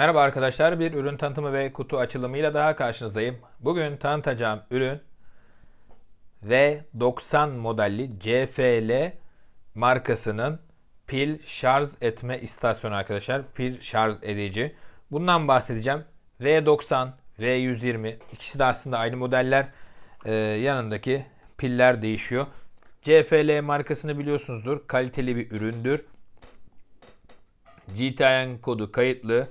Merhaba arkadaşlar, bir ürün tanıtımı ve kutu açılımıyla daha karşınızdayım. Bugün tanıtacağım ürün V90 modelli CFL markasının pil şarj etme istasyonu arkadaşlar. Pil şarj edici. Bundan bahsedeceğim. V90, V120 ikisi de aslında aynı modeller. Ee, yanındaki piller değişiyor. CFL markasını biliyorsunuzdur. Kaliteli bir üründür. GTN kodu kayıtlı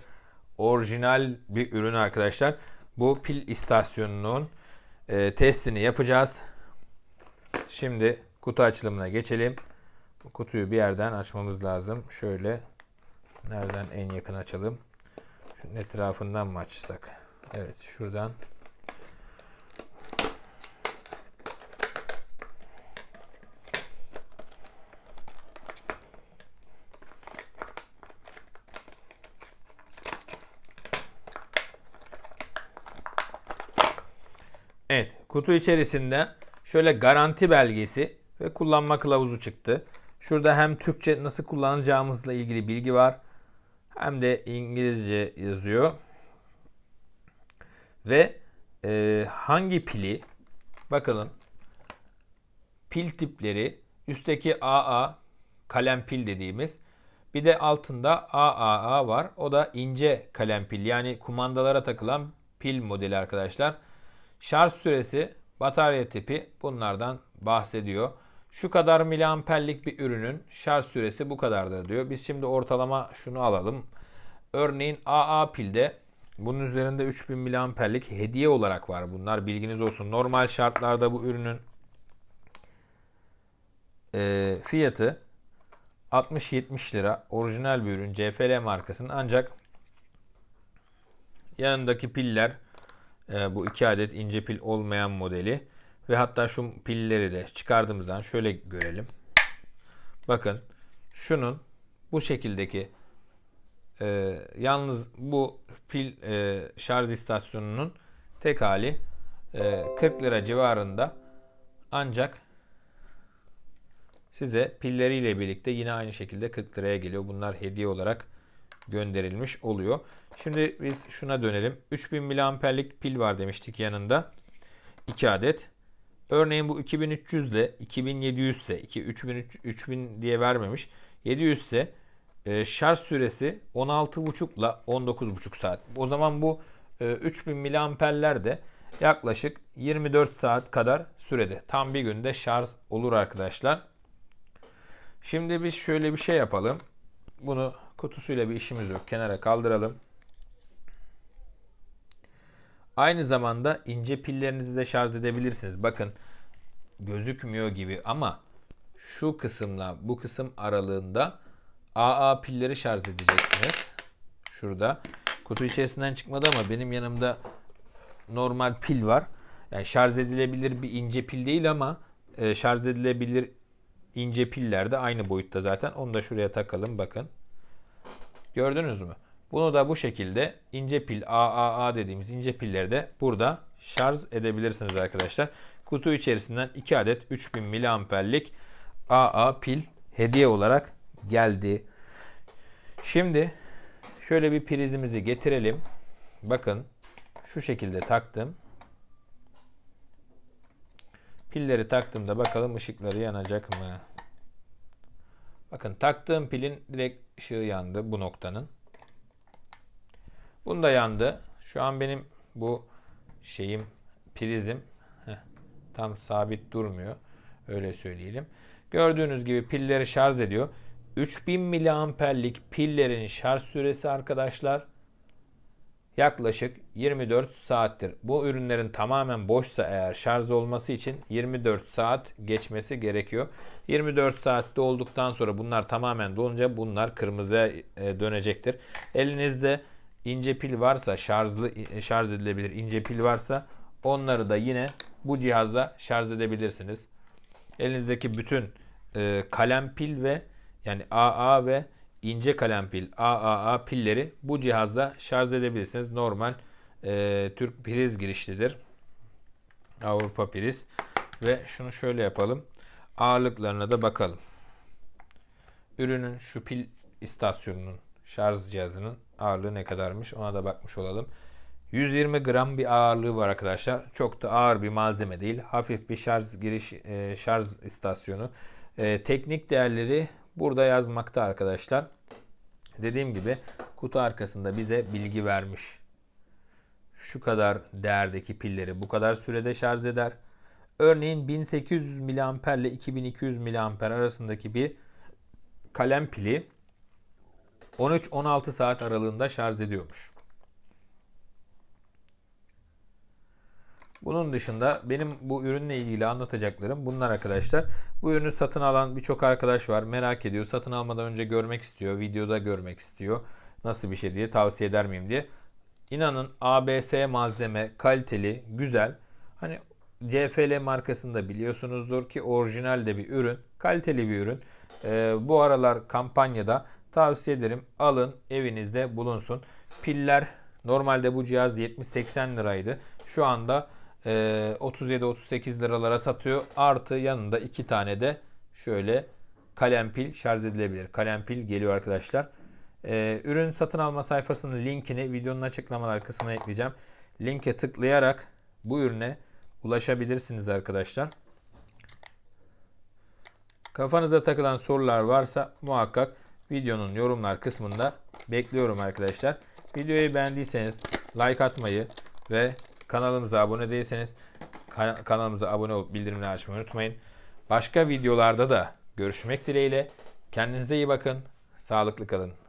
orijinal bir ürün arkadaşlar. Bu pil istasyonunun e, testini yapacağız. Şimdi kutu açılımına geçelim. Bu kutuyu bir yerden açmamız lazım. Şöyle nereden en yakın açalım? Şunun etrafından mı açsak? Evet şuradan. Kutu içerisinde şöyle garanti belgesi ve kullanma kılavuzu çıktı. Şurada hem Türkçe nasıl kullanacağımızla ilgili bilgi var. Hem de İngilizce yazıyor. Ve e, hangi pili bakalım. Pil tipleri üstteki AA kalem pil dediğimiz. Bir de altında AAA var. O da ince kalem pil yani kumandalara takılan pil modeli arkadaşlar. Şarj süresi, batarya tipi bunlardan bahsediyor. Şu kadar miliamperlik bir ürünün şarj süresi bu kadardır diyor. Biz şimdi ortalama şunu alalım. Örneğin AA pilde bunun üzerinde 3000 miliamperlik hediye olarak var bunlar. Bilginiz olsun. Normal şartlarda bu ürünün e, fiyatı 60-70 lira. Orijinal bir ürün. CFL markasının ancak yanındaki piller ee, bu iki adet ince pil olmayan modeli ve hatta şu pilleri de çıkardığımızdan şöyle görelim. Bakın şunun bu şekildeki e, yalnız bu pil e, şarj istasyonunun tek hali e, 40 lira civarında ancak size pilleriyle birlikte yine aynı şekilde 40 liraya geliyor. Bunlar hediye olarak gönderilmiş oluyor. Şimdi biz şuna dönelim. 3000 miliamperlik pil var demiştik yanında. 2 adet. Örneğin bu 2300 ile 2700 ise 2 3000 diye vermemiş. 700 ise e, şarj süresi 16,5 ile 19,5 saat. O zaman bu 3000 e, miliamperler de yaklaşık 24 saat kadar sürede. Tam bir günde şarj olur arkadaşlar. Şimdi biz şöyle bir şey yapalım. Bunu Kutusuyla bir işimiz yok. Kenara kaldıralım. Aynı zamanda ince pillerinizi de şarj edebilirsiniz. Bakın gözükmüyor gibi ama şu kısımla bu kısım aralığında AA pilleri şarj edeceksiniz. Şurada. Kutu içerisinden çıkmadı ama benim yanımda normal pil var. Yani şarj edilebilir bir ince pil değil ama e, şarj edilebilir ince piller de aynı boyutta zaten. Onu da şuraya takalım bakın. Gördünüz mü? Bunu da bu şekilde ince pil AAA dediğimiz ince pilleri de burada şarj edebilirsiniz arkadaşlar. Kutu içerisinden 2 adet 3000 miliamperlik AA pil hediye olarak geldi. Şimdi şöyle bir prizimizi getirelim. Bakın şu şekilde taktım. Pilleri taktığımda bakalım ışıkları yanacak mı? Bakın taktığım pilin direkt ışığı yandı bu noktanın. Bunu da yandı. Şu an benim bu şeyim prizim heh, tam sabit durmuyor. Öyle söyleyelim. Gördüğünüz gibi pilleri şarj ediyor. 3000 miliamperlik pillerin şarj süresi arkadaşlar yaklaşık 24 saattir. Bu ürünlerin tamamen boşsa eğer şarj olması için 24 saat geçmesi gerekiyor. 24 saatte olduktan sonra bunlar tamamen dolunca bunlar kırmızıya e, dönecektir. Elinizde ince pil varsa şarjlı e, şarj edilebilir ince pil varsa onları da yine bu cihaza şarj edebilirsiniz. Elinizdeki bütün e, kalem pil ve yani AA ve ince kalem pil AAA pilleri bu cihazda şarj edebilirsiniz. Normal e, Türk priz girişlidir. Avrupa priz. Ve şunu şöyle yapalım. Ağırlıklarına da bakalım. Ürünün şu pil istasyonunun şarj cihazının ağırlığı ne kadarmış ona da bakmış olalım. 120 gram bir ağırlığı var arkadaşlar. Çok da ağır bir malzeme değil. Hafif bir şarj giriş e, şarj istasyonu. E, teknik değerleri burada yazmakta arkadaşlar. Dediğim gibi kutu arkasında bize bilgi vermiş. Şu kadar değerdeki pilleri bu kadar sürede şarj eder. Örneğin 1800 mAh ile 2200 mAh arasındaki bir kalem pili 13-16 saat aralığında şarj ediyormuş. Bunun dışında benim bu ürünle ilgili anlatacaklarım bunlar arkadaşlar. Bu ürünü satın alan birçok arkadaş var. Merak ediyor. Satın almadan önce görmek istiyor. Videoda görmek istiyor. Nasıl bir şey diye tavsiye eder miyim diye. İnanın ABS malzeme kaliteli, güzel. Hani CFL markasında biliyorsunuzdur ki orijinal de bir ürün. Kaliteli bir ürün. Ee, bu aralar kampanyada tavsiye ederim. Alın evinizde bulunsun. Piller normalde bu cihaz 70-80 liraydı. Şu anda 37-38 ee, liralara satıyor. Artı yanında iki tane de şöyle kalem pil şarj edilebilir. Kalem pil geliyor arkadaşlar. Ee, ürün satın alma sayfasının linkini videonun açıklamalar kısmına ekleyeceğim. Linke tıklayarak bu ürüne ulaşabilirsiniz arkadaşlar. Kafanıza takılan sorular varsa muhakkak videonun yorumlar kısmında bekliyorum arkadaşlar. Videoyu beğendiyseniz like atmayı ve Kanalımıza abone değilseniz kan kanalımıza abone olup bildirimleri açmayı unutmayın. Başka videolarda da görüşmek dileğiyle. Kendinize iyi bakın. Sağlıklı kalın.